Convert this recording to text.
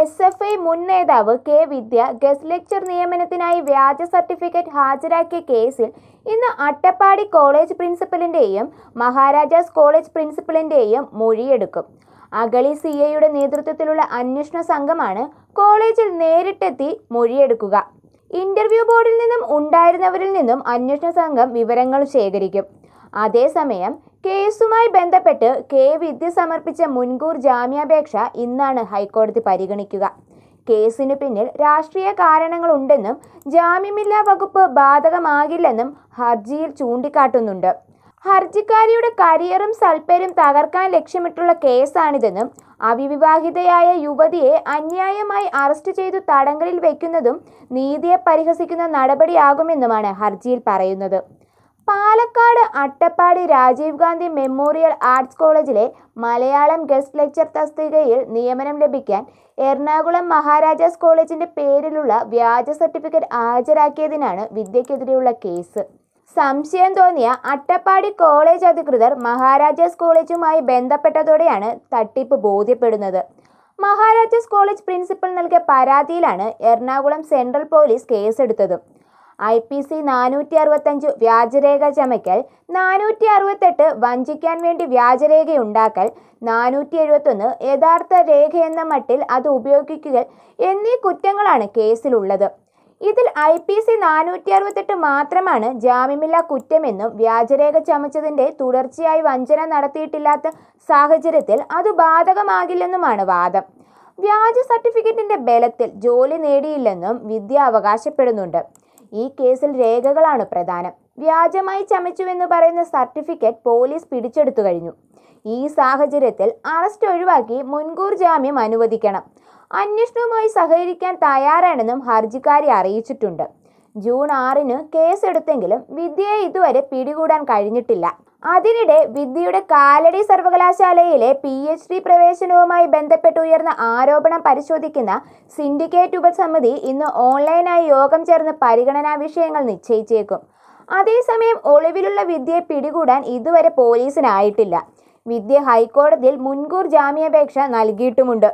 S F I മുൻ നേതാവ് K Vidya guest lecture നിയമനത്തിനായി വ്യാജ സർട്ടിഫിക്കറ്റ് ഹാജരാക്കിയ കേസിൽ ഇന്ന് അട്ടപ്പാടി കോളേജ് പ്രിൻസിപ്പലിൻ്റെയും മഹാരാജാസ് കോളേജ് പ്രിൻസിപ്പലിൻ്റെയും മൊഴിയെടുക്കും അഗളി സി എയുടെ നേതൃത്വത്തിലുള്ള അന്വേഷണ സംഘമാണ് കോളേജിൽ നേരിട്ടെത്തി മൊഴിയെടുക്കുക ഇന്റർവ്യൂ ബോർഡിൽ നിന്നും ഉണ്ടായിരുന്നവരിൽ നിന്നും അന്വേഷണ സംഘം വിവരങ്ങൾ ശേഖരിക്കും അതേസമയം കേസുമായി ബന്ധപ്പെട്ട് കെ വിദ്യ സമർപ്പിച്ച മുൻകൂർ ജാമ്യാപേക്ഷ ഇന്നാണ് ഹൈക്കോടതി പരിഗണിക്കുക കേസിനു പിന്നിൽ രാഷ്ട്രീയ കാരണങ്ങളുണ്ടെന്നും ജാമ്യമില്ലാ വകുപ്പ് ബാധകമാകില്ലെന്നും ഹർജിയിൽ ചൂണ്ടിക്കാട്ടുന്നുണ്ട് ഹർജിക്കാരിയുടെ കരിയറും സൽപ്പേരും തകർക്കാൻ ലക്ഷ്യമിട്ടുള്ള കേസാണിതെന്നും അവിവിവാഹിതയായ യുവതിയെ അന്യായമായി അറസ്റ്റ് ചെയ്തു തടങ്കലിൽ വയ്ക്കുന്നതും നീതിയെ പരിഹസിക്കുന്ന നടപടിയാകുമെന്നുമാണ് ഹർജിയിൽ പറയുന്നത് പാലക്കാട് അട്ടപ്പാടി രാജീവ് ഗാന്ധി മെമ്മോറിയൽ ആർട്സ് കോളേജിലെ മലയാളം ഗസ്റ്റ് ലെക്ചർ തസ്തികയിൽ നിയമനം ലഭിക്കാൻ എറണാകുളം മഹാരാജാസ് കോളേജിന്റെ പേരിലുള്ള വ്യാജ സർട്ടിഫിക്കറ്റ് ഹാജരാക്കിയതിനാണ് വിദ്യക്കെതിരെയുള്ള കേസ് സംശയം തോന്നിയ അട്ടപ്പാടി കോളേജ് അധികൃതർ മഹാരാജാസ് കോളേജുമായി ബന്ധപ്പെട്ടതോടെയാണ് തട്ടിപ്പ് ബോധ്യപ്പെടുന്നത് മഹാരാജാസ് കോളേജ് പ്രിൻസിപ്പൽ നൽകിയ പരാതിയിലാണ് എറണാകുളം സെൻട്രൽ പോലീസ് കേസെടുത്തത് ഐ പി സി നാനൂറ്റി അറുപത്തഞ്ച് വ്യാജരേഖ ചമയ്ക്കൽ നാനൂറ്റി അറുപത്തെട്ട് വഞ്ചിക്കാൻ വേണ്ടി വ്യാജരേഖയുണ്ടാക്കൽ നാനൂറ്റി എഴുപത്തൊന്ന് യഥാർത്ഥ എന്ന മട്ടിൽ അത് ഉപയോഗിക്കുക എന്നീ കുറ്റങ്ങളാണ് കേസിലുള്ളത് ഇതിൽ ഐ പി സി നാനൂറ്റി അറുപത്തെട്ട് മാത്രമാണ് ജാമ്യമില്ലാ കുറ്റമെന്നും വ്യാജരേഖ ചമച്ചതിൻ്റെ തുടർച്ചയായി വഞ്ചന നടത്തിയിട്ടില്ലാത്ത സാഹചര്യത്തിൽ അത് ബാധകമാകില്ലെന്നുമാണ് വാദം വ്യാജ സർട്ടിഫിക്കറ്റിന്റെ ബലത്തിൽ ജോലി നേടിയില്ലെന്നും വിദ്യ അവകാശപ്പെടുന്നുണ്ട് ഈ കേസിൽ രേഖകളാണ് പ്രധാനം വ്യാജമായി ചമച്ചുവെന്ന് പറയുന്ന സർട്ടിഫിക്കറ്റ് പോലീസ് പിടിച്ചെടുത്തു കഴിഞ്ഞു ഈ സാഹചര്യത്തിൽ അറസ്റ്റ് ഒഴിവാക്കി മുൻകൂർ ജാമ്യം അനുവദിക്കണം അന്വേഷണവുമായി സഹകരിക്കാൻ തയ്യാറാണെന്നും ഹർജിക്കാരി അറിയിച്ചിട്ടുണ്ട് ജൂൺ ആറിന് കേസെടുത്തെങ്കിലും വിദ്യയെ ഇതുവരെ പിടികൂടാൻ കഴിഞ്ഞിട്ടില്ല അതിനിടെ വിദ്യയുടെ കാലടി സർവകലാശാലയിലെ പി എച്ച് ഡി പ്രവേശനവുമായി ബന്ധപ്പെട്ട് ഉയർന്ന ആരോപണം പരിശോധിക്കുന്ന സിൻഡിക്കേറ്റ് ഉപസമിതി ഇന്ന് ഓൺലൈനായി യോഗം ചേർന്ന് പരിഗണനാ വിഷയങ്ങൾ നിശ്ചയിച്ചേക്കും അതേസമയം ഒളിവിലുള്ള വിദ്യയെ പിടികൂടാൻ ഇതുവരെ പോലീസിനായിട്ടില്ല വിദ്യ ഹൈക്കോടതിയിൽ മുൻകൂർ ജാമ്യാപേക്ഷ നൽകിയിട്ടുമുണ്ട്